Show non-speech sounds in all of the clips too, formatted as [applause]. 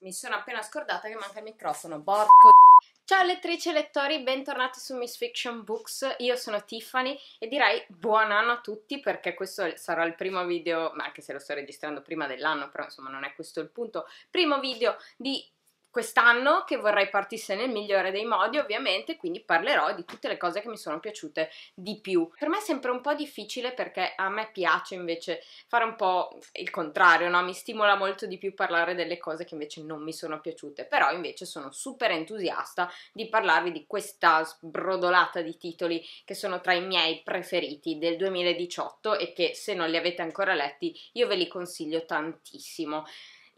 Mi sono appena scordata che manca il microfono, porco Ciao lettrici e lettori, bentornati su Miss Fiction Books, io sono Tiffany e direi buon anno a tutti perché questo sarà il primo video, ma anche se lo sto registrando prima dell'anno, però insomma non è questo il punto, primo video di quest'anno che vorrei partisse nel migliore dei modi ovviamente, quindi parlerò di tutte le cose che mi sono piaciute di più. Per me è sempre un po' difficile perché a me piace invece fare un po' il contrario, no? mi stimola molto di più parlare delle cose che invece non mi sono piaciute, però invece sono super entusiasta di parlarvi di questa sbrodolata di titoli che sono tra i miei preferiti del 2018 e che se non li avete ancora letti io ve li consiglio tantissimo.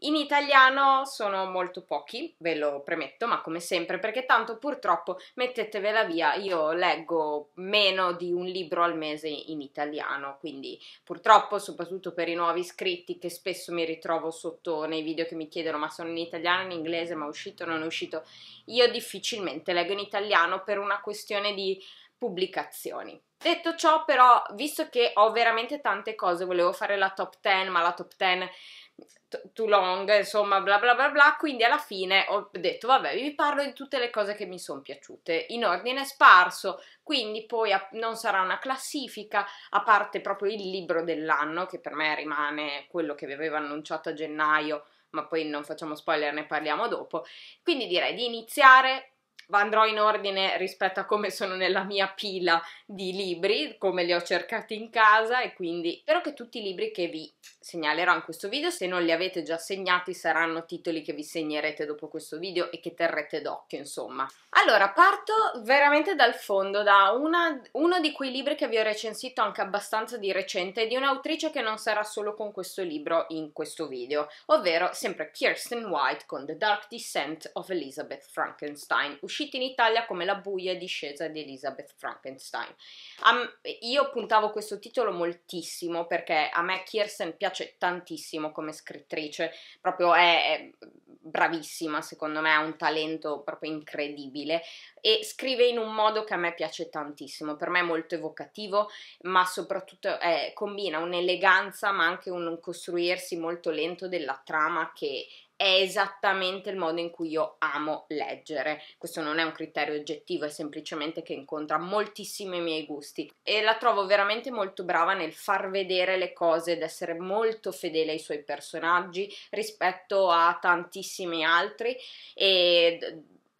In italiano sono molto pochi, ve lo premetto, ma come sempre, perché tanto purtroppo mettetevela via, io leggo meno di un libro al mese in italiano, quindi purtroppo, soprattutto per i nuovi iscritti che spesso mi ritrovo sotto nei video che mi chiedono ma sono in italiano, in inglese, ma è uscito o non è uscito, io difficilmente leggo in italiano per una questione di pubblicazioni. Detto ciò, però, visto che ho veramente tante cose, volevo fare la top 10, ma la top 10 too long, insomma, bla bla bla bla. Quindi alla fine ho detto, vabbè, vi parlo di tutte le cose che mi sono piaciute in ordine sparso. Quindi poi a, non sarà una classifica, a parte proprio il libro dell'anno, che per me rimane quello che vi avevo annunciato a gennaio, ma poi non facciamo spoiler, ne parliamo dopo. Quindi direi di iniziare andrò in ordine rispetto a come sono nella mia pila di libri, come li ho cercati in casa e quindi spero che tutti i libri che vi segnalerò in questo video, se non li avete già segnati, saranno titoli che vi segnerete dopo questo video e che terrete d'occhio, insomma. Allora, parto veramente dal fondo, da una, uno di quei libri che vi ho recensito anche abbastanza di recente, di un'autrice che non sarà solo con questo libro in questo video, ovvero sempre Kirsten White con The Dark Descent of Elizabeth Frankenstein, uscito uscita in Italia come La buia discesa di Elizabeth Frankenstein. Um, io puntavo questo titolo moltissimo perché a me Kirsten piace tantissimo come scrittrice, proprio è, è bravissima, secondo me ha un talento proprio incredibile e scrive in un modo che a me piace tantissimo, per me è molto evocativo, ma soprattutto eh, combina un'eleganza ma anche un costruirsi molto lento della trama che è esattamente il modo in cui io amo leggere. Questo non è un criterio oggettivo, è semplicemente che incontra moltissimi miei gusti e la trovo veramente molto brava nel far vedere le cose ed essere molto fedele ai suoi personaggi rispetto a tantissimi altri e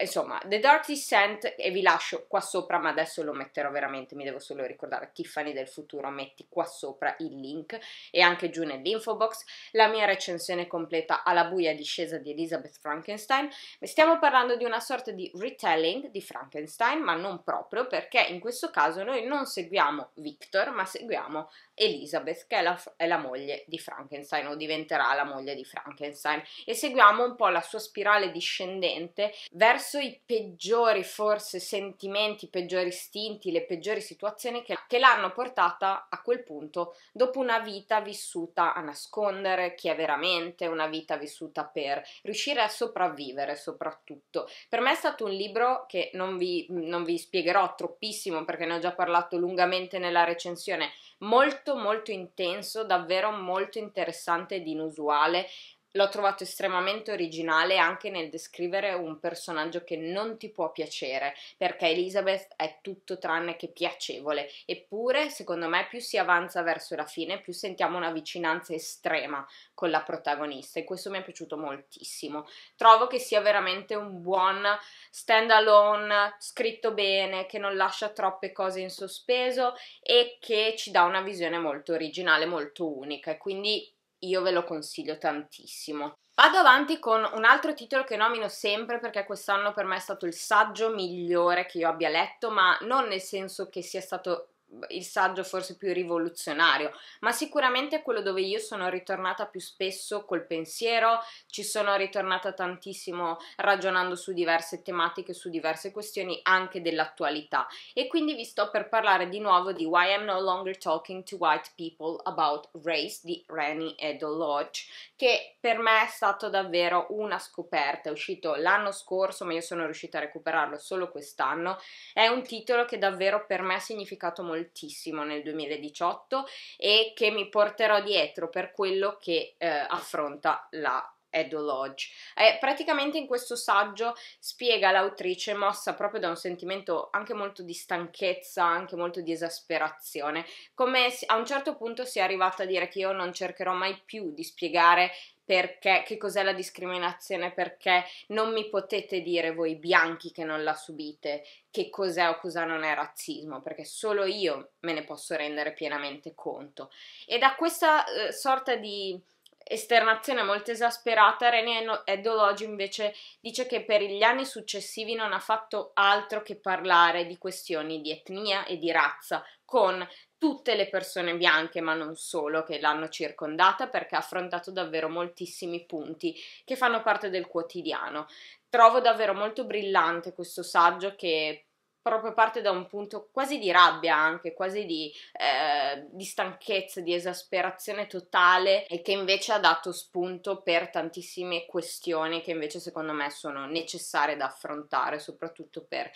insomma, The Dirty Scent e vi lascio qua sopra, ma adesso lo metterò veramente, mi devo solo ricordare, Tiffany del futuro, metti qua sopra il link e anche giù nell'info box la mia recensione completa alla buia discesa di Elizabeth Frankenstein. Stiamo parlando di una sorta di retelling di Frankenstein, ma non proprio, perché in questo caso noi non seguiamo Victor, ma seguiamo Elizabeth, che è la, è la, moglie di Frankenstein o diventerà la moglie di Frankenstein e seguiamo un po' la sua spirale discendente verso i peggiori forse sentimenti, i peggiori istinti, le peggiori situazioni che, che l'hanno portata a quel punto dopo una vita vissuta a nascondere chi è veramente, una vita vissuta per riuscire a sopravvivere soprattutto. Per me è stato un libro che non vi, non vi spiegherò troppissimo perché ne ho già parlato lungamente nella recensione, molto molto intenso, davvero molto interessante ed inusuale l'ho trovato estremamente originale anche nel descrivere un personaggio che non ti può piacere, perché Elizabeth è tutto tranne che piacevole, eppure secondo me più si avanza verso la fine, più sentiamo una vicinanza estrema con la protagonista e questo mi è piaciuto moltissimo. Trovo che sia veramente un buon stand alone, scritto bene, che non lascia troppe cose in sospeso e che ci dà una visione molto originale, molto unica e quindi io ve lo consiglio tantissimo. Vado avanti con un altro titolo che nomino sempre perché quest'anno per me è stato il saggio migliore che io abbia letto, ma non nel senso che sia stato il saggio forse più rivoluzionario, ma sicuramente è quello dove io sono ritornata più spesso col pensiero, ci sono ritornata tantissimo ragionando su diverse tematiche, su diverse questioni anche dell'attualità e quindi vi sto per parlare di nuovo di Why I'm No Longer Talking to White People About Race di Rennie Edel Lodge, che per me è stato davvero una scoperta, è uscito l'anno scorso, ma io sono riuscita a recuperarlo solo quest'anno. È un titolo che davvero per me ha significato molto moltissimo nel 2018 e che mi porterò dietro per quello che eh, affronta la Edo Lodge. Eh, praticamente in questo saggio spiega l'autrice, mossa proprio da un sentimento anche molto di stanchezza, anche molto di esasperazione, come a un certo punto si è arrivata a dire che io non cercherò mai più di spiegare perché, che cos'è la discriminazione, perché non mi potete dire voi bianchi che non la subite, che cos'è o cosa non è razzismo, perché solo io me ne posso rendere pienamente conto. E da questa eh, sorta di esternazione molto esasperata, René Edologio invece dice che per gli anni successivi non ha fatto altro che parlare di questioni di etnia e di razza con tutte le persone bianche, ma non solo, che l'hanno circondata perché ha affrontato davvero moltissimi punti che fanno parte del quotidiano. Trovo davvero molto brillante questo saggio che proprio parte da un punto quasi di rabbia anche, quasi di, eh, di, stanchezza, di esasperazione totale e che invece ha dato spunto per tantissime questioni che invece secondo me sono necessarie da affrontare, soprattutto per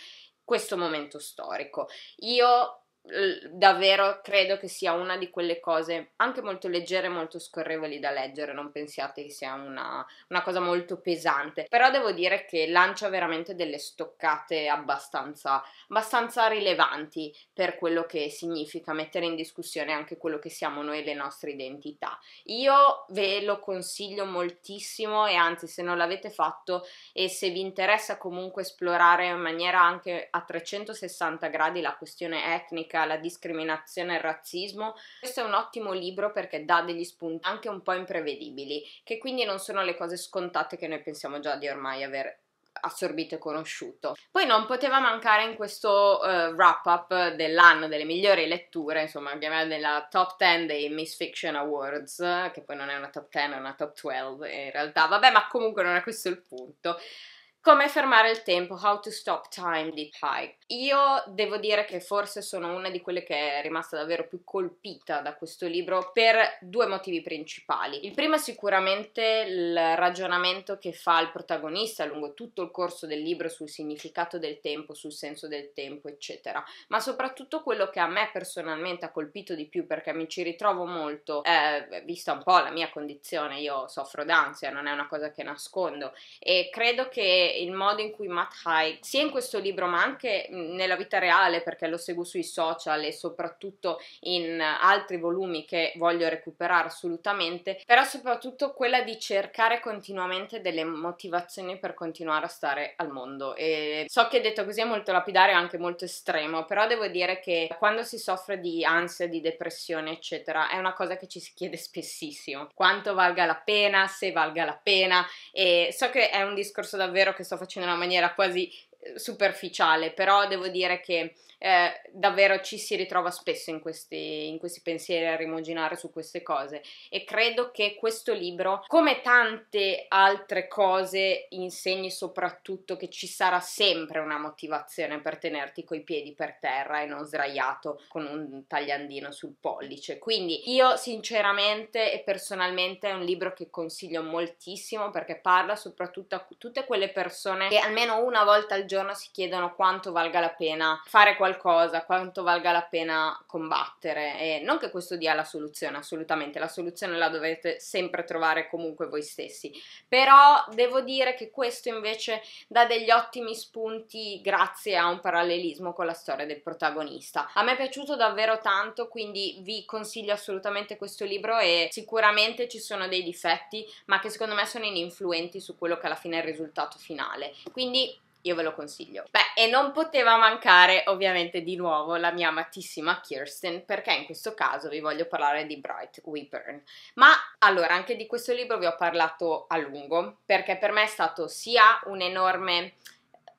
questo momento storico. Io davvero credo che sia una di quelle cose anche molto leggere, e molto scorrevoli da leggere, non pensiate che sia una, una cosa molto pesante, però devo dire che lancia veramente delle stoccate abbastanza, abbastanza rilevanti per quello che significa mettere in discussione anche quello che siamo noi e le nostre identità. Io ve lo consiglio moltissimo e anzi se non l'avete fatto e se vi interessa comunque esplorare in maniera anche a 360 gradi la questione etnica, critica alla discriminazione e al razzismo, questo è un ottimo libro perché dà degli spunti anche un po' imprevedibili, che quindi non sono le cose scontate che noi pensiamo già di ormai aver assorbito e conosciuto. Poi non poteva mancare in questo uh, eh, wrap up dell'anno delle migliori letture, insomma, abbiamo nella top 10 dei Miss Fiction Awards, che poi non è una top 10, è una top 12 in realtà, vabbè, ma comunque non è questo il punto. Come fermare il tempo, How to Stop Time di Pike. Io devo dire che forse sono una di quelle che è rimasta davvero più colpita da questo libro per due motivi principali. Il primo è sicuramente il ragionamento che fa il protagonista lungo tutto il corso del libro sul significato del tempo, sul senso del tempo, eccetera, ma soprattutto quello che a me personalmente ha colpito di più perché mi ci ritrovo molto, eh, vista un po' la mia condizione, io soffro d'ansia, non è una cosa che nascondo e credo che il modo in cui Matt Hyde, sia in questo libro ma anche nella vita reale, perché lo seguo sui social e soprattutto in altri volumi che voglio recuperare assolutamente, però soprattutto quella di cercare continuamente delle motivazioni per continuare a stare al mondo. E so che detto così è molto lapidario e anche molto estremo, però devo dire che quando si soffre di ansia, di depressione, eccetera, è una cosa che ci si chiede spessissimo. Quanto valga la pena, se valga la pena, e so che è un discorso davvero che sto facendo in una maniera quasi eh, superficiale, però devo dire che eh, davvero ci si ritrova spesso in questi, in questi pensieri a rimuginare su queste cose e credo che questo libro, come tante altre cose, insegni soprattutto che ci sarà sempre una motivazione per tenerti coi piedi per terra e non sdraiato con un tagliandino sul pollice. Quindi io sinceramente e personalmente è un libro che consiglio moltissimo perché parla soprattutto a tutte quelle persone che almeno una volta al giorno si chiedono quanto valga la pena fare qualcosa qualcosa, quanto valga la pena combattere. E non che questo dia la soluzione, assolutamente, la soluzione la dovete sempre trovare comunque voi stessi. Però devo dire che questo invece dà degli ottimi spunti grazie a un parallelismo con la storia del protagonista. A me è piaciuto davvero tanto, quindi vi consiglio assolutamente questo libro e sicuramente ci sono dei difetti, ma che secondo me sono ininfluenti su quello che alla fine è il risultato finale. Quindi io ve lo consiglio. Beh, e non poteva mancare ovviamente di nuovo la mia amatissima Kirsten, perché in questo caso vi voglio parlare di Bright Weburn. Ma allora, anche di questo libro vi ho parlato a lungo, perché per me è stato sia un'enorme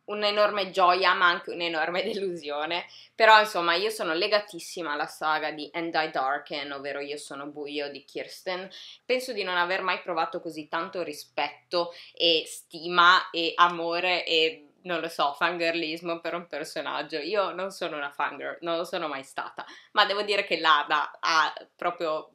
un'enorme gioia ma anche un'enorme [laughs] delusione però insomma io sono legatissima alla saga di And I Darken ovvero Io sono buio di Kirsten penso di non aver mai provato così tanto rispetto e stima e amore e non lo so, fangirlismo per un personaggio. Io non sono una fangirl, non lo sono mai stata, ma devo dire che l'Ada ha proprio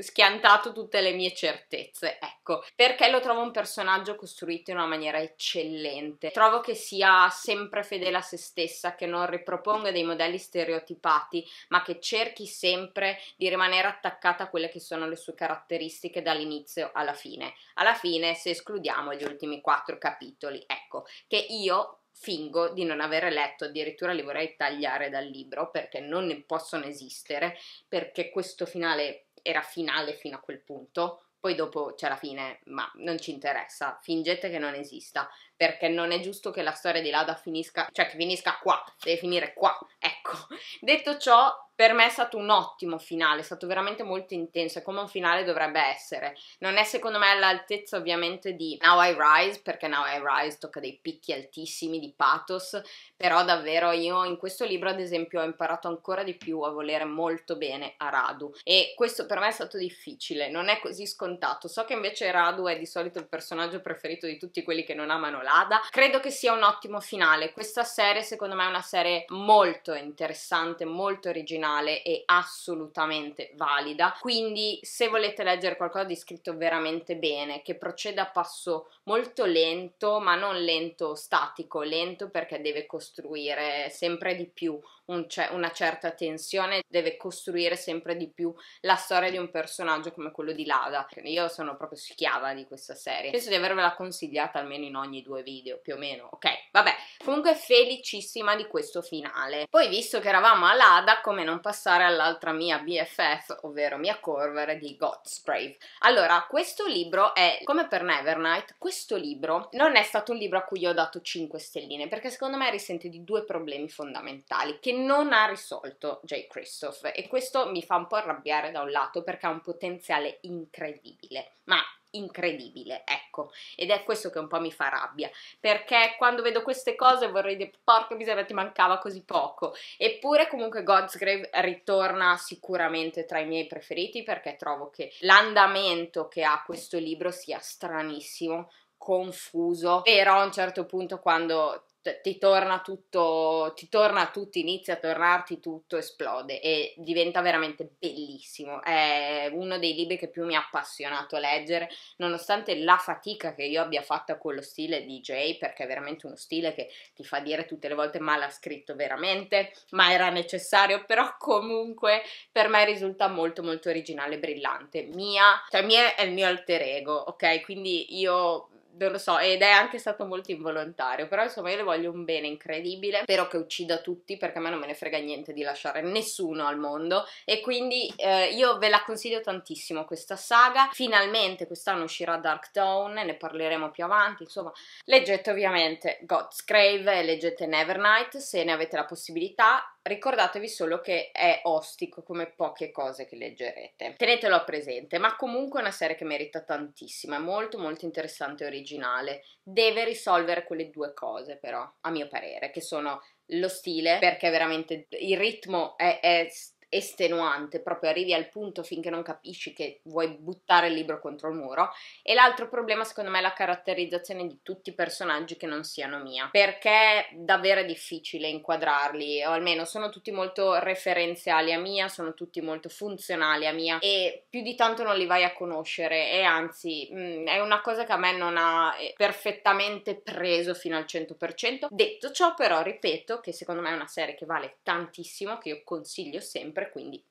schiantato tutte le mie certezze, ecco, perché lo trovo un personaggio costruito in una maniera eccellente. Trovo che sia sempre fedele a se stessa, che non riproponga dei modelli stereotipati, ma che cerchi sempre di rimanere attaccata a quelle che sono le sue caratteristiche dall'inizio alla fine. Alla fine, se escludiamo gli ultimi quattro capitoli, ecco, che io fingo di non avere letto, addirittura li vorrei tagliare dal libro perché non ne possono esistere, perché questo finale era finale fino a quel punto, poi dopo c'è la fine, ma non ci interessa, fingete che non esista, perché non è giusto che la storia di Lada finisca, cioè che finisca qua, deve finire qua, ecco. [laughs] Detto ciò, per me è stato un ottimo finale, è stato veramente molto intenso, è come un finale dovrebbe essere. Non è secondo me all'altezza ovviamente di Now I Rise, perché Now I Rise tocca dei picchi altissimi di pathos, però davvero io in questo libro ad esempio ho imparato ancora di più a volere molto bene a Radu e questo per me è stato difficile, non è così scontato. So che invece Radu è di solito il personaggio preferito di tutti quelli che non amano Lada, credo che sia un ottimo finale. Questa serie secondo me è una serie molto interessante, molto originale originale e assolutamente valida. Quindi se volete leggere qualcosa di scritto veramente bene, che proceda a passo molto lento, ma non lento statico, lento perché deve costruire sempre di più un, una certa tensione, deve costruire sempre di più la storia di un personaggio come quello di Lada. Io sono proprio schiava di questa serie. Penso di avervela consigliata almeno in ogni due video, più o meno. Ok, vabbè. Comunque felicissima di questo finale. Poi visto che eravamo a Lada, come non passare all'altra mia BFF, ovvero mia Corver di Godsgrave. Allora, questo libro è, come per Nevernight, questo libro non è stato un libro a cui ho dato 5 stelline, perché secondo me risente di due problemi fondamentali, che non ha risolto J. Christoph e questo mi fa un po' arrabbiare da un lato perché ha un potenziale incredibile, ma incredibile, ecco, ed è questo che un po' mi fa rabbia, perché quando vedo queste cose vorrei dire porca miseria ti mancava così poco, eppure comunque Godsgrave ritorna sicuramente tra i miei preferiti perché trovo che l'andamento che ha questo libro sia stranissimo, confuso, però a un certo punto quando ti torna tutto, ti torna tutto, inizia a tornarti tutto, esplode e diventa veramente bellissimo. È uno dei libri che più mi ha appassionato a leggere, nonostante la fatica che io abbia fatto con lo stile di Jay, perché è veramente uno stile che ti fa dire tutte le volte ma l'ha scritto veramente, ma era necessario, però comunque per me risulta molto molto originale e brillante. Mia, cioè mia è il mio alter ego, ok? Quindi io non lo so, ed è anche stato molto involontario, però insomma io le voglio un bene incredibile, spero che uccida tutti perché a me non me ne frega niente di lasciare nessuno al mondo e quindi eh, io ve la consiglio tantissimo questa saga, finalmente quest'anno uscirà Dark Dawn, ne parleremo più avanti, insomma leggete ovviamente God's Crave e leggete Nevernight se ne avete la possibilità ricordatevi solo che è ostico come poche cose che leggerete. Tenetelo a presente, ma comunque è una serie che merita tantissimo, è molto molto interessante e originale. Deve risolvere quelle due cose però, a mio parere, che sono lo stile, perché veramente il ritmo è, è estenuante, proprio arrivi al punto finché non capisci che vuoi buttare il libro contro il muro. E l'altro problema, secondo me, è la caratterizzazione di tutti i personaggi che non siano mia, perché davvero è difficile inquadrarli, o almeno sono tutti molto referenziali a mia, sono tutti molto funzionali a mia e più di tanto non li vai a conoscere e anzi mh, mm, è una cosa che a me non ha eh, perfettamente preso fino al 100%. Detto ciò, però, ripeto che secondo me è una serie che vale tantissimo, che io consiglio sempre sempre, quindi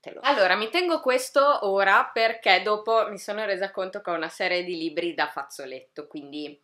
fatelo. Allora, mi tengo questo ora perché dopo mi sono resa conto che ho una serie di libri da fazzoletto, quindi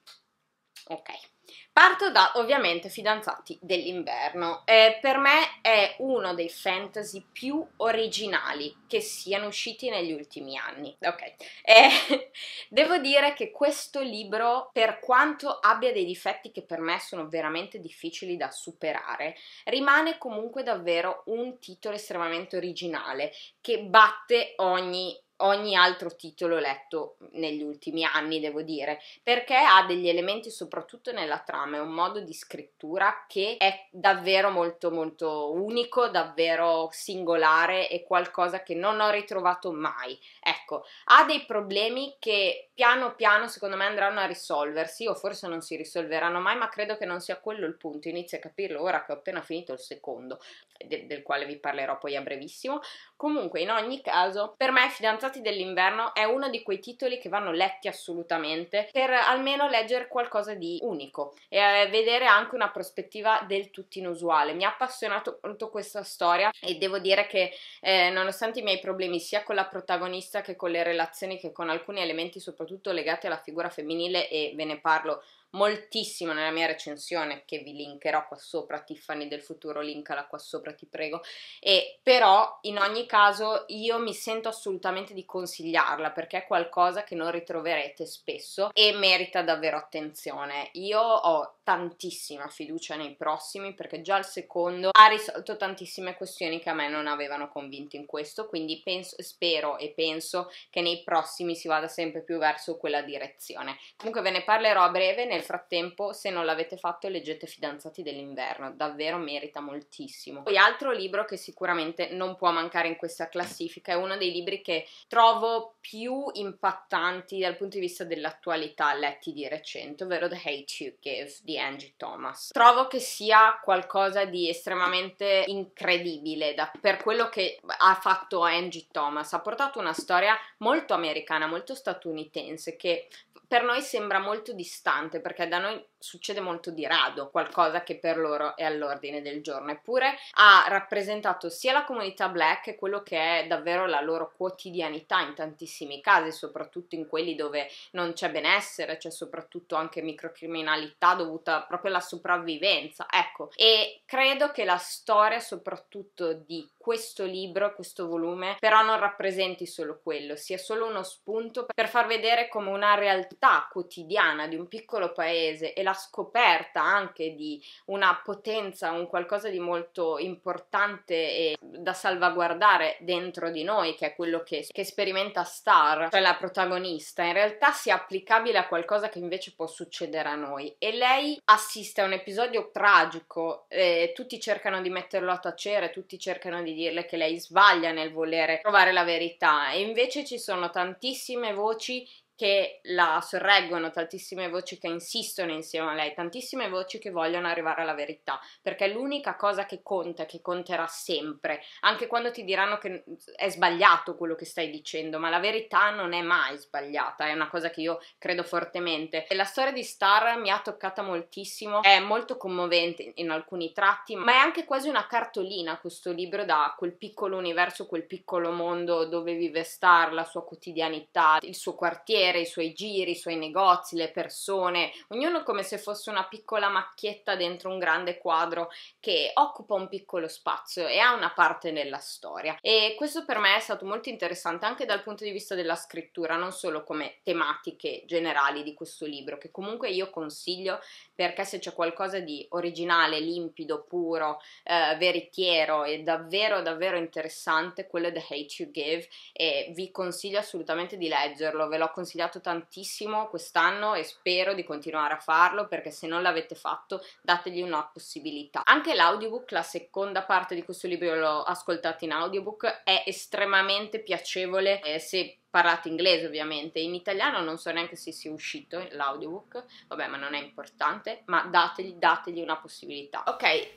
ok. Parto da ovviamente Fidanzati dell'inverno. Eh, per me è uno dei fantasy più originali che siano usciti negli ultimi anni. Ok, eh, [laughs] devo dire che questo libro, per quanto abbia dei difetti che per me sono veramente difficili da superare, rimane comunque davvero un titolo estremamente originale che batte ogni ogni altro titolo letto negli ultimi anni, devo dire, perché ha degli elementi soprattutto nella trama, è un modo di scrittura che è davvero molto molto unico, davvero singolare e qualcosa che non ho ritrovato mai. Ecco, ha dei problemi che piano piano secondo me andranno a risolversi o forse non si risolveranno mai, ma credo che non sia quello il punto, inizio a capirlo ora che ho appena finito il secondo de- del quale vi parlerò poi a brevissimo. Comunque, in ogni caso, per me Fidanzati dell'inverno è uno di quei titoli che vanno letti assolutamente per almeno leggere qualcosa di unico e eh, vedere anche una prospettiva del tutto inusuale. Mi ha appassionato molto questa storia e devo dire che eh, nonostante i miei problemi sia con la protagonista che con le relazioni che con alcuni elementi soprattutto legati alla figura femminile e ve ne parlo moltissimo nella mia recensione che vi linkerò qua sopra, Tiffany del futuro, linkala qua sopra ti prego, e però in ogni caso io mi sento assolutamente di consigliarla perché è qualcosa che non ritroverete spesso e merita davvero attenzione. Io ho tantissima fiducia nei prossimi perché già il secondo ha risolto tantissime questioni che a me non avevano convinto in questo, quindi penso, spero e penso che nei prossimi si vada sempre più verso quella direzione. Comunque ve ne parlerò a breve nel nel frattempo, se non l'avete fatto, leggete Fidanzati dell'inverno, davvero merita moltissimo. Poi altro libro che sicuramente non può mancare in questa classifica, è uno dei libri che trovo più impattanti dal punto di vista dell'attualità letti di recente, ovvero The Hate You Give di Angie Thomas. Trovo che sia qualcosa di estremamente incredibile da, per quello che ha fatto Angie Thomas, ha portato una storia molto americana, molto statunitense che per noi sembra molto distante perché da noi succede molto di rado qualcosa che per loro è all'ordine del giorno, eppure ha rappresentato sia la comunità black che quello che è davvero la loro quotidianità in tantissimi casi, soprattutto in quelli dove non c'è benessere, c'è soprattutto anche microcriminalità dovuta proprio alla sopravvivenza, ecco. E credo che la storia soprattutto di questo libro, questo volume, però non rappresenti solo quello, sia solo uno spunto per far vedere come una realtà realtà quotidiana di un piccolo paese e la scoperta anche di una potenza, un qualcosa di molto importante e da salvaguardare dentro di noi, che è quello che, che sperimenta Star, cioè la protagonista, in realtà sia applicabile a qualcosa che invece può succedere a noi. E lei assiste a un episodio tragico, eh, tutti cercano di metterlo a tacere, tutti cercano di dirle che lei sbaglia nel volere trovare la verità e invece ci sono tantissime voci che la sorreggono, tantissime voci che insistono insieme a lei, tantissime voci che vogliono arrivare alla verità, perché è l'unica cosa che conta, che conterà sempre, anche quando ti diranno che è sbagliato quello che stai dicendo, ma la verità non è mai sbagliata, è una cosa che io credo fortemente. E la storia di Star mi ha toccata moltissimo, è molto commovente in alcuni tratti, ma è anche quasi una cartolina questo libro da quel piccolo universo, quel piccolo mondo dove vive Star, la sua quotidianità, il suo quartiere, fiere, i suoi giri, i suoi negozi, le persone, ognuno come se fosse una piccola macchietta dentro un grande quadro che occupa un piccolo spazio e ha una parte nella storia. E questo per me è stato molto interessante anche dal punto di vista della scrittura, non solo come tematiche generali di questo libro, che comunque io consiglio perché se c'è qualcosa di originale, limpido, puro, eh, veritiero e davvero davvero interessante, quello è The Hate You Give e vi consiglio assolutamente di leggerlo, ve l'ho consigliato tantissimo quest'anno e spero di continuare a farlo perché se non l'avete fatto dategli una possibilità. Anche l'audiobook, la seconda parte di questo libro l'ho ascoltato in audiobook, è estremamente piacevole eh, se parlato inglese ovviamente, in italiano non so neanche se sia uscito l'audiobook, vabbè ma non è importante, ma dategli, dategli una possibilità. Ok, eh,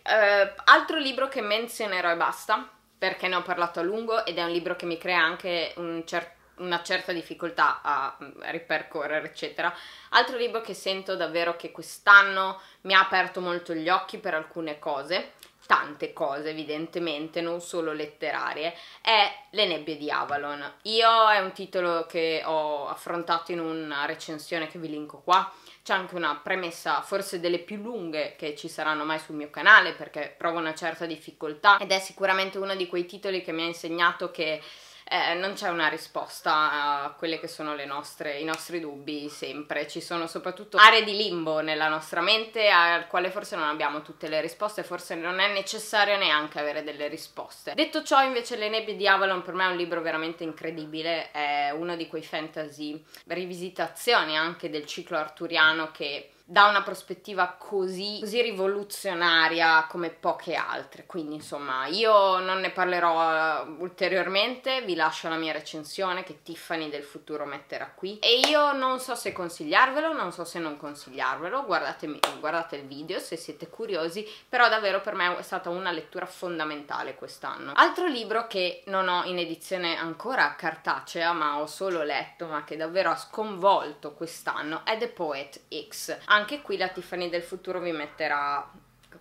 altro libro che menzionerò e basta, perché ne ho parlato a lungo ed è un libro che mi crea anche un cer- una certa difficoltà a mm, ripercorrere, eccetera. Altro libro che sento davvero che quest'anno mi ha aperto molto gli occhi per alcune cose tante cose evidentemente, non solo letterarie, è Le nebbie di Avalon. Io è un titolo che ho affrontato in una recensione che vi linko qua, c'è anche una premessa forse delle più lunghe che ci saranno mai sul mio canale perché provo una certa difficoltà ed è sicuramente uno di quei titoli che mi ha insegnato che eh, non c'è una risposta a quelli che sono nostre, i nostri dubbi sempre, ci sono soprattutto aree di limbo nella nostra mente al quale forse non abbiamo tutte le risposte, forse non è necessario neanche avere delle risposte. Detto ciò invece Le nebbie di Avalon per me è un libro veramente incredibile, è uno di quei fantasy rivisitazioni anche del ciclo arturiano che da una prospettiva così, così, rivoluzionaria come poche altre. Quindi, insomma, io non ne parlerò eh, ulteriormente, vi lascio la mia recensione che Tiffany del futuro metterà qui. E io non so se consigliarvelo, non so se non consigliarvelo, guardatemi, guardate il video se siete curiosi, però davvero per me è stata una lettura fondamentale quest'anno. Altro libro che non ho in edizione ancora cartacea, ma ho solo letto, ma che davvero ha sconvolto quest'anno, è The Poet X anche qui la Tiffany del futuro vi metterà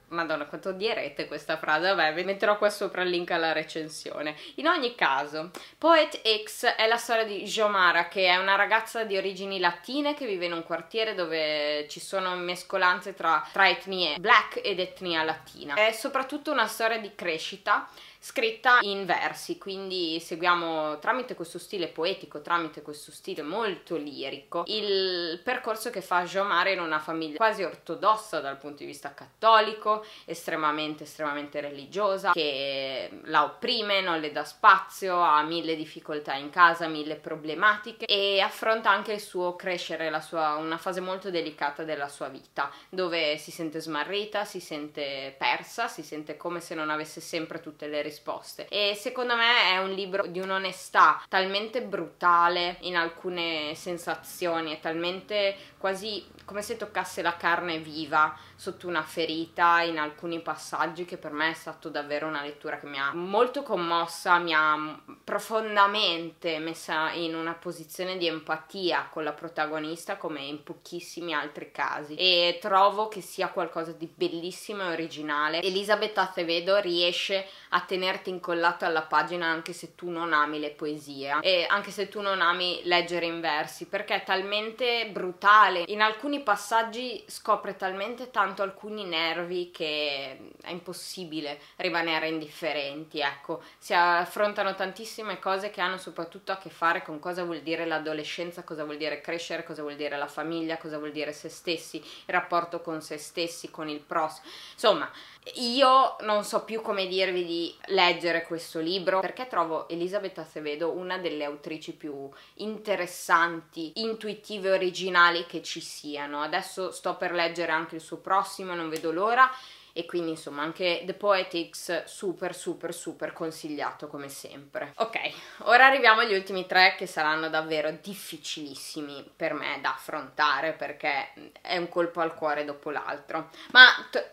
Madonna, quanto direte questa frase? Vabbè, vi metterò qua sopra il link alla recensione. In ogni caso, Poet X è la storia di Jomara, che è una ragazza di origini latine che vive in un quartiere dove ci sono mescolanze tra, tra etnie black ed etnia latina. È soprattutto una storia di crescita scritta in versi, quindi seguiamo tramite questo stile poetico, tramite questo stile molto lirico, il percorso che fa Jomar in una famiglia quasi ortodossa dal punto di vista cattolico, estremamente, estremamente religiosa, che la opprime, non le dà spazio, ha mille difficoltà in casa, mille problematiche e affronta anche il suo crescere, sua, una fase molto delicata della sua vita, dove si sente smarrita, si sente persa, si sente come se non avesse sempre tutte le risposte esposte e secondo me è un libro di un'onestà talmente brutale in alcune sensazioni e talmente quasi come se toccasse la carne viva sotto una ferita in alcuni passaggi che per me è stato davvero una lettura che mi ha molto commossa, mi ha profondamente messa in una posizione di empatia con la protagonista come in pochissimi altri casi e trovo che sia qualcosa di bellissimo e originale. Elisabetta Acevedo riesce a tenere tenerti incollato alla pagina anche se tu non ami le poesie e anche se tu non ami leggere in versi perché è talmente brutale. In alcuni passaggi scopre talmente tanto alcuni nervi che è impossibile rimanere indifferenti, ecco. Si affrontano tantissime cose che hanno soprattutto a che fare con cosa vuol dire l'adolescenza, cosa vuol dire crescere, cosa vuol dire la famiglia, cosa vuol dire se stessi, il rapporto con se stessi, con il prossimo. Insomma, io non so più come dirvi di leggere questo libro perché trovo Elisabetta Sevedo una delle autrici più interessanti, intuitive, e originali che ci siano. Adesso sto per leggere anche il suo prossimo, non vedo l'ora e quindi insomma anche The Poetics super super super consigliato come sempre. Ok, ora arriviamo agli ultimi tre che saranno davvero difficilissimi per me da affrontare perché è un colpo al cuore dopo l'altro, ma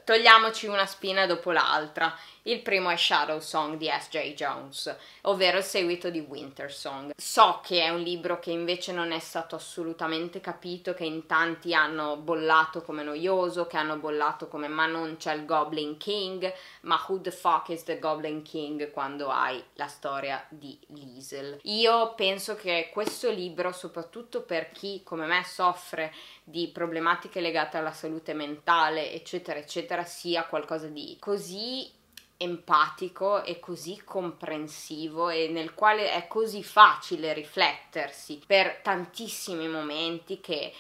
togliamoci una spina dopo l'altra il primo è Shadow Song di S.J. Jones, ovvero il seguito di Winter Song. So che è un libro che invece non è stato assolutamente capito, che in tanti hanno bollato come noioso, che hanno bollato come ma non c'è il Goblin King, ma who the fuck is the Goblin King quando hai la storia di Liesel. Io penso che questo libro, soprattutto per chi come me soffre di problematiche legate alla salute mentale, eccetera, eccetera, sia qualcosa di così empatico e così comprensivo e nel quale è così facile riflettersi per tantissimi momenti che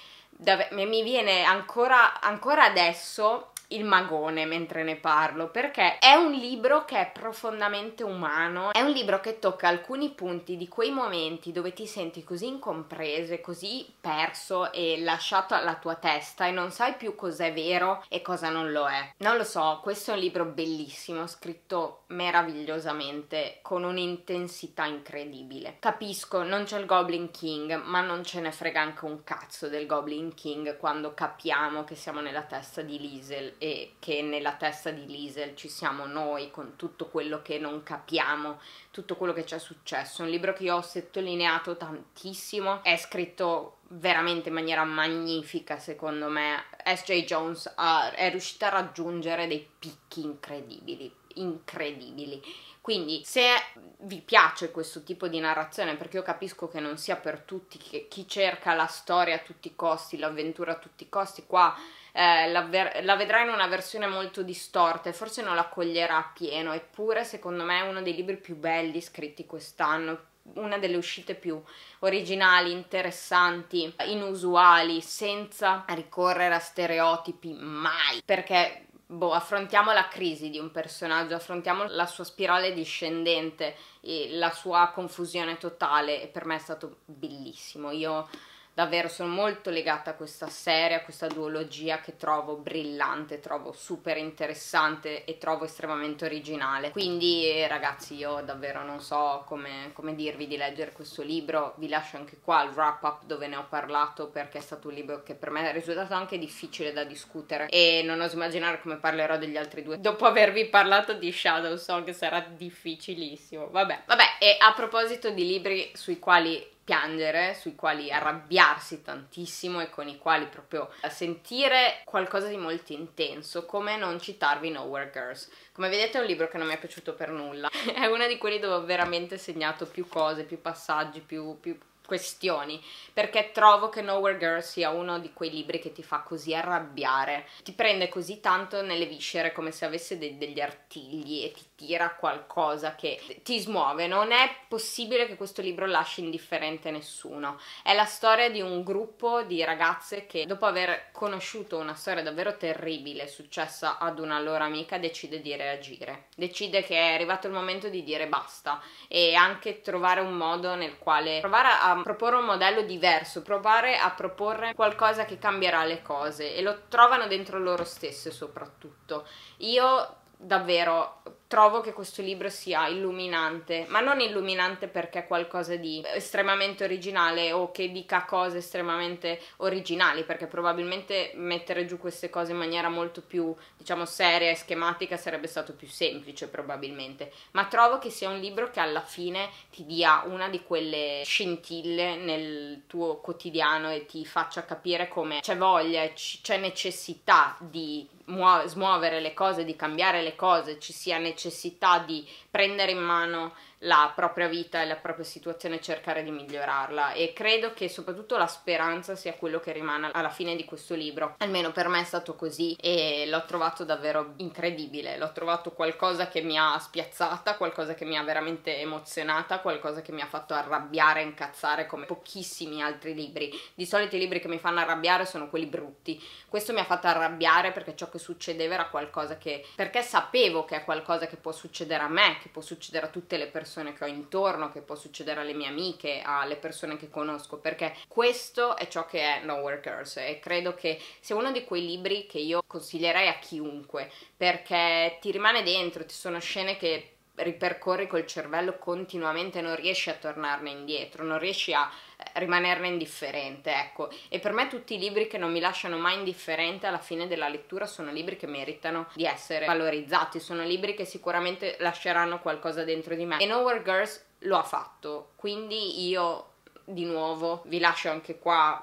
mi viene ancora, ancora adesso il magone mentre ne parlo perché è un libro che è profondamente umano, è un libro che tocca alcuni punti di quei momenti dove ti senti così incomprese, così perso e lasciato alla tua testa e non sai più cos'è vero e cosa non lo è. Non lo so, questo è un libro bellissimo, scritto meravigliosamente, con un'intensità incredibile. Capisco, non c'è il Goblin King, ma non ce ne frega anche un cazzo del Goblin King quando capiamo che siamo nella testa di Liesel e che nella testa di Liesel ci siamo noi con tutto quello che non capiamo, tutto quello che ci è successo. Un libro che io ho sottolineato tantissimo, è scritto veramente in maniera magnifica secondo me. S.J. Jones ha, è riuscita a raggiungere dei picchi incredibili, incredibili. Quindi se vi piace questo tipo di narrazione, perché io capisco che non sia per tutti, che chi cerca la storia a tutti i costi, l'avventura a tutti i costi, qua eh, la, ver- la, vedrà in una versione molto distorta e forse non la coglierà appieno, eppure secondo me è uno dei libri più belli scritti quest'anno, una delle uscite più originali, interessanti, inusuali, senza ricorrere a stereotipi mai, perché boh, affrontiamo la crisi di un personaggio, affrontiamo la sua spirale discendente, e la sua confusione totale e per me è stato bellissimo. Io davvero sono molto legata a questa serie, a questa duologia che trovo brillante, trovo super interessante e trovo estremamente originale. Quindi ragazzi io davvero non so come, come dirvi di leggere questo libro, vi lascio anche qua il wrap up dove ne ho parlato perché è stato un libro che per me è risultato anche difficile da discutere e non oso immaginare come parlerò degli altri due. Dopo avervi parlato di Shadow Song sarà difficilissimo, vabbè. Vabbè e a proposito di libri sui quali piangere, sui quali arrabbiarsi tantissimo e con i quali proprio sentire qualcosa di molto intenso, come non citarvi Nowhere Girls. Come vedete è un libro che non mi è piaciuto per nulla, [laughs] è uno di quelli dove ho veramente segnato più cose, più passaggi, più, più questioni, perché trovo che Nowhere Girl sia uno di quei libri che ti fa così arrabbiare, ti prende così tanto nelle viscere come se avesse de degli artigli e ti ispira qualcosa che ti smuove, non è possibile che questo libro lasci indifferente nessuno. È la storia di un gruppo di ragazze che dopo aver conosciuto una storia davvero terribile successa ad una loro amica decide di reagire, decide che è arrivato il momento di dire basta e anche trovare un modo nel quale provare a proporre un modello diverso, provare a proporre qualcosa che cambierà le cose e lo trovano dentro loro stesse soprattutto. Io davvero trovo che questo libro sia illuminante, ma non illuminante perché è qualcosa di estremamente originale o che dica cose estremamente originali, perché probabilmente mettere giù queste cose in maniera molto più, diciamo, seria e schematica sarebbe stato più semplice probabilmente, ma trovo che sia un libro che alla fine ti dia una di quelle scintille nel tuo quotidiano e ti faccia capire come c'è voglia e c'è necessità di smuovere le cose, di cambiare le cose, ci sia necessità necessità di prendere in mano la propria vita e la propria situazione e cercare di migliorarla e credo che soprattutto la speranza sia quello che rimane alla fine di questo libro almeno per me è stato così e l'ho trovato davvero incredibile l'ho trovato qualcosa che mi ha spiazzata qualcosa che mi ha veramente emozionata qualcosa che mi ha fatto arrabbiare incazzare come pochissimi altri libri di solito i libri che mi fanno arrabbiare sono quelli brutti questo mi ha fatto arrabbiare perché ciò che succedeva era qualcosa che perché sapevo che è qualcosa che può succedere a me che può succedere a tutte le persone persone che ho intorno, che può succedere alle mie amiche, alle persone che conosco, perché questo è ciò che è Nowhere Girls e credo che sia uno di quei libri che io consiglierei a chiunque, perché ti rimane dentro, ti sono scene che ripercorri col cervello continuamente, non riesci a tornarne indietro, non riesci a rimanerne indifferente, ecco. E per me tutti i libri che non mi lasciano mai indifferente alla fine della lettura sono libri che meritano di essere valorizzati, sono libri che sicuramente lasceranno qualcosa dentro di me. E Nowhere Girls lo ha fatto, quindi io di nuovo vi lascio anche qua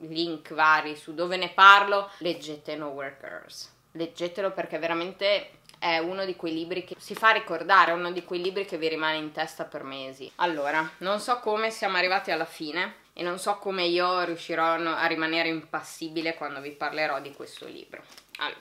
link vari su dove ne parlo, leggete Nowhere Girls. Leggetelo perché veramente è uno di quei libri che si fa ricordare, uno di quei libri che vi rimane in testa per mesi. Allora, non so come siamo arrivati alla fine e non so come io riuscirò a rimanere impassibile quando vi parlerò di questo libro. Allora,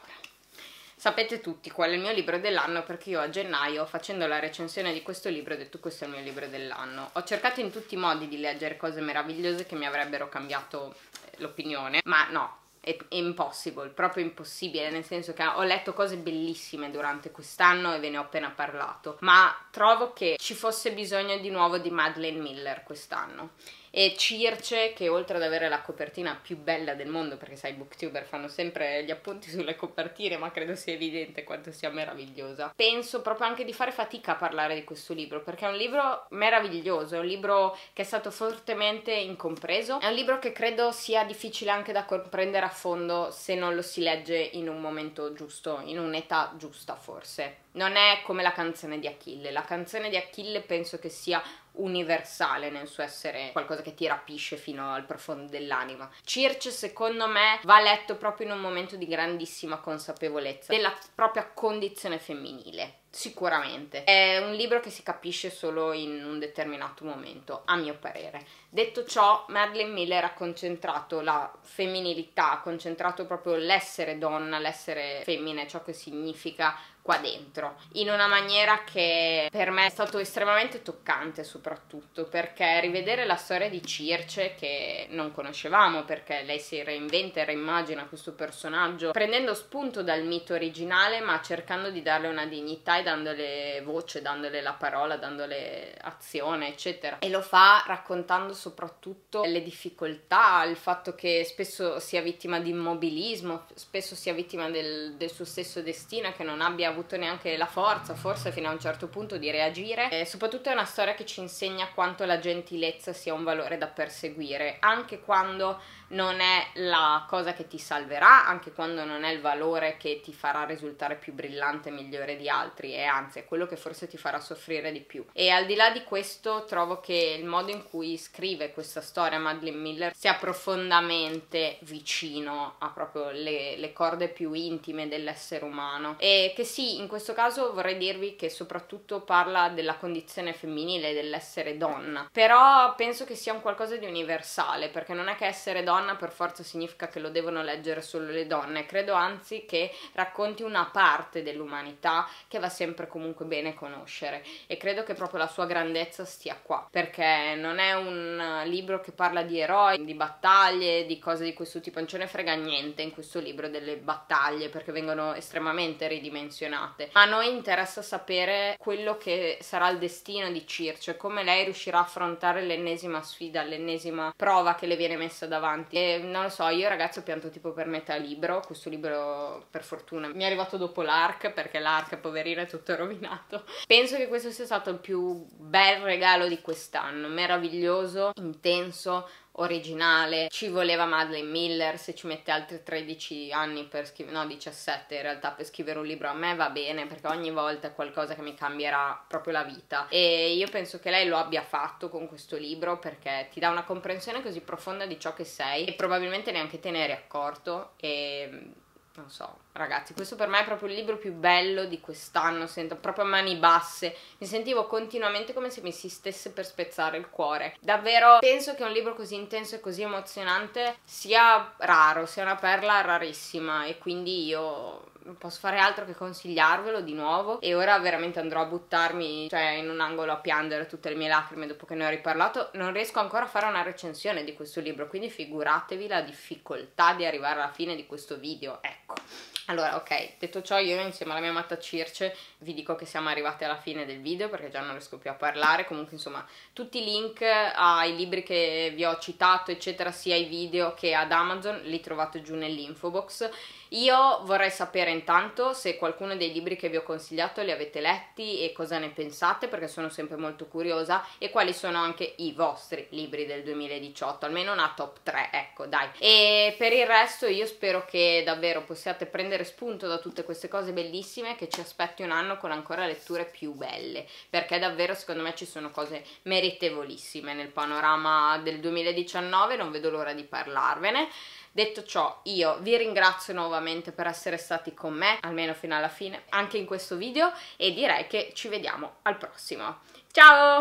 sapete tutti qual è il mio libro dell'anno perché io a gennaio facendo la recensione di questo libro ho detto questo è il mio libro dell'anno ho cercato in tutti i modi di leggere cose meravigliose che mi avrebbero cambiato eh, l'opinione ma no è, è impossible, proprio impossibile, nel senso che ho letto cose bellissime durante quest'anno e ve ne ho appena parlato, ma trovo che ci fosse bisogno di nuovo di Madeleine Miller quest'anno e Circe che oltre ad avere la copertina più bella del mondo perché sai i booktuber fanno sempre gli appunti sulle copertine ma credo sia evidente quanto sia meravigliosa penso proprio anche di fare fatica a parlare di questo libro perché è un libro meraviglioso è un libro che è stato fortemente incompreso è un libro che credo sia difficile anche da comprendere a fondo se non lo si legge in un momento giusto in un'età giusta forse non è come la canzone di Achille. La canzone di Achille penso che sia universale nel suo essere qualcosa che ti rapisce fino al profondo dell'anima. Circe secondo me va letto proprio in un momento di grandissima consapevolezza della propria condizione femminile, sicuramente. È un libro che si capisce solo in un determinato momento, a mio parere. Detto ciò, Madeleine Miller ha concentrato la femminilità, ha concentrato proprio l'essere donna, l'essere femmina, ciò che significa qua dentro in una maniera che per me è stato estremamente toccante soprattutto perché rivedere la storia di Circe che non conoscevamo perché lei si reinventa e reimmagina questo personaggio prendendo spunto dal mito originale ma cercando di darle una dignità e dandole voce, dandole la parola, dandole azione eccetera e lo fa raccontando soprattutto le difficoltà, il fatto che spesso sia vittima di immobilismo, spesso sia vittima del, del suo stesso destino che non abbia avuto neanche la forza, forse fino a un certo punto, di reagire. E soprattutto è una storia che ci insegna quanto la gentilezza sia un valore da perseguire, anche quando non è la cosa che ti salverà, anche quando non è il valore che ti farà risultare più brillante e migliore di altri, e anzi è quello che forse ti farà soffrire di più. E al di là di questo trovo che il modo in cui scrive questa storia Madeleine Miller sia profondamente vicino a proprio le, le corde più intime dell'essere umano e che sia sì, in questo caso vorrei dirvi che soprattutto parla della condizione femminile, dell'essere donna, però penso che sia un qualcosa di universale, perché non è che essere donna per forza significa che lo devono leggere solo le donne, credo anzi che racconti una parte dell'umanità che va sempre comunque bene conoscere e credo che proprio la sua grandezza stia qua, perché non è un libro che parla di eroi, di battaglie, di cose di questo tipo, non ce ne frega niente in questo libro delle battaglie perché vengono estremamente ridimensionate appassionate, ma a noi interessa sapere quello che sarà il destino di Circe, come lei riuscirà a affrontare l'ennesima sfida, l'ennesima prova che le viene messa davanti. E non lo so, io ragazzi ho pianto tipo per metà libro, questo libro per fortuna mi è arrivato dopo l'arc perché l'arc poverino è tutto rovinato. Penso che questo sia stato il più bel regalo di quest'anno, meraviglioso, intenso, originale, ci voleva Madeleine Miller se ci mette altri 13 anni per scrivere, no 17 in realtà per scrivere un libro a me va bene perché ogni volta è qualcosa che mi cambierà proprio la vita e io penso che lei lo abbia fatto con questo libro perché ti dà una comprensione così profonda di ciò che sei e probabilmente neanche te ne eri accorto e non so, ragazzi, questo per me è proprio il libro più bello di quest'anno, sento proprio a mani basse, mi sentivo continuamente come se mi si stesse per spezzare il cuore. Davvero penso che un libro così intenso e così emozionante sia raro, sia una perla rarissima e quindi io non posso fare altro che consigliarvelo di nuovo e ora veramente andrò a buttarmi cioè, in un angolo a piangere tutte le mie lacrime dopo che ne ho riparlato non riesco ancora a fare una recensione di questo libro quindi figuratevi la difficoltà di arrivare alla fine di questo video ecco allora, ok, detto ciò io insieme alla mia amata Circe vi dico che siamo arrivati alla fine del video perché già non riesco più a parlare, comunque insomma tutti i link ai ah, libri che vi ho citato eccetera, sia ai video che ad Amazon li trovate giù nell'info box. Io vorrei sapere intanto se qualcuno dei libri che vi ho consigliato li avete letti e cosa ne pensate perché sono sempre molto curiosa e quali sono anche i vostri libri del 2018, almeno una top 3, ecco dai. E per il resto io spero che davvero possiate prendere prendere spunto da tutte queste cose bellissime che ci aspetti un anno con ancora letture più belle, perché davvero secondo me ci sono cose meritevolissime nel panorama del 2019, non vedo l'ora di parlarvene. Detto ciò, io vi ringrazio nuovamente per essere stati con me, almeno fino alla fine, anche in questo video, e direi che ci vediamo al prossimo. Ciao!